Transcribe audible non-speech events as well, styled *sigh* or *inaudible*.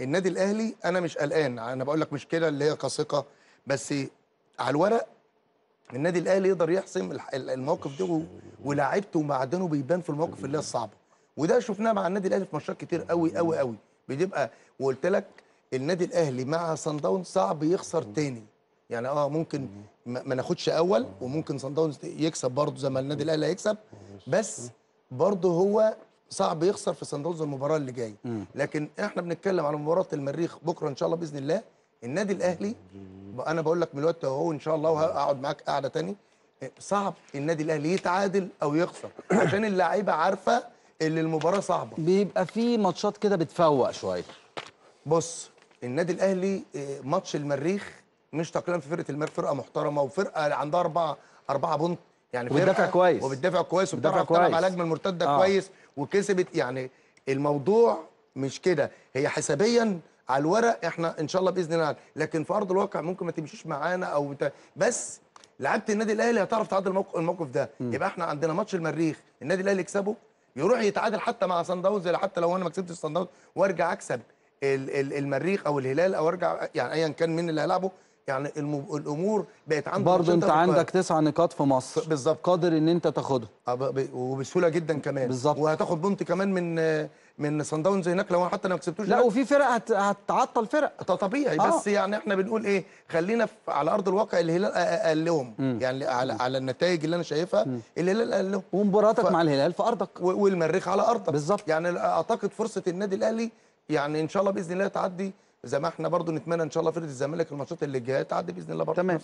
النادي الاهلي انا مش قلقان انا بقول لك مش كده اللي هي كثقه بس على الورق النادي الاهلي يقدر يحسم الموقف ده ولاعيبته ومعدنه بيبان في المواقف اللي هي الصعبه وده شفناه مع النادي الاهلي في ماتشات كتير قوي قوي قوي بتبقى وقلت لك النادي الاهلي مع سان داون صعب يخسر تاني يعني اه ممكن ما ناخدش اول وممكن سان داونز يكسب برضه زي ما النادي الاهلي هيكسب بس برضه هو صعب يخسر في سان داونز المباراه اللي جايه لكن احنا بنتكلم على مباراه المريخ بكره ان شاء الله باذن الله النادي الاهلي انا بقول لك من الوقت اهو ان شاء الله وهقعد معاك قاعده تاني صعب النادي الاهلي يتعادل او يخسر *coughs* عشان اللعيبه عارفه ان المباراه صعبه بيبقى في ماتشات كده بتفوق شويه بص النادي الاهلي آه، ماتش المريخ مش تقليلا في فرقه المريخ فرقه محترمه وفرقه عندها اربعه اربعه بونت يعني وبتدافع كويس وبتدافع كويس وبتدافع كويس على الهجمه المرتده آه. كويس وكسبت يعني الموضوع مش كده هي حسابيا على الورق احنا ان شاء الله باذن الله لكن في ارض الواقع ممكن ما تمشيش معانا او بتا... بس لعيبه النادي الاهلي هتعرف تعادل الموقف, الموقف ده م. يبقى احنا عندنا ماتش المريخ النادي الاهلي يكسبه يروح يتعادل حتى مع سان داونز حتى لو انا ما كسبتش سان داونز وارجع اكسب المريخ او الهلال او ارجع يعني ايا كان مين اللي هيلعبه يعني الامور بقت عندك برضه انت عندك تسع نقاط في مصر بالظبط قادر ان انت تاخدهم آه، وبسهوله جدا كمان بالظبط وهتاخد بونت كمان من من سان داونز هناك لو حتى ما كسبتوش لا هناك. وفي فرق هت... هتعطل فرق طبيعي آه. بس يعني احنا بنقول ايه خلينا في... على ارض الواقع الهلال اقلهم لهم يعني على مم. على النتائج اللي انا شايفها مم. الهلال اقلهم ومباراتك ف... مع الهلال في ارضك والمريخ على ارضك بالظبط يعني اعتقد فرصه النادي الاهلي يعني ان شاء الله باذن الله تعدي زي ما احنا برضو نتمنى ان شاء الله فرقه الزمالك الماتشات اللي جايه تعدي باذن الله برضو تمام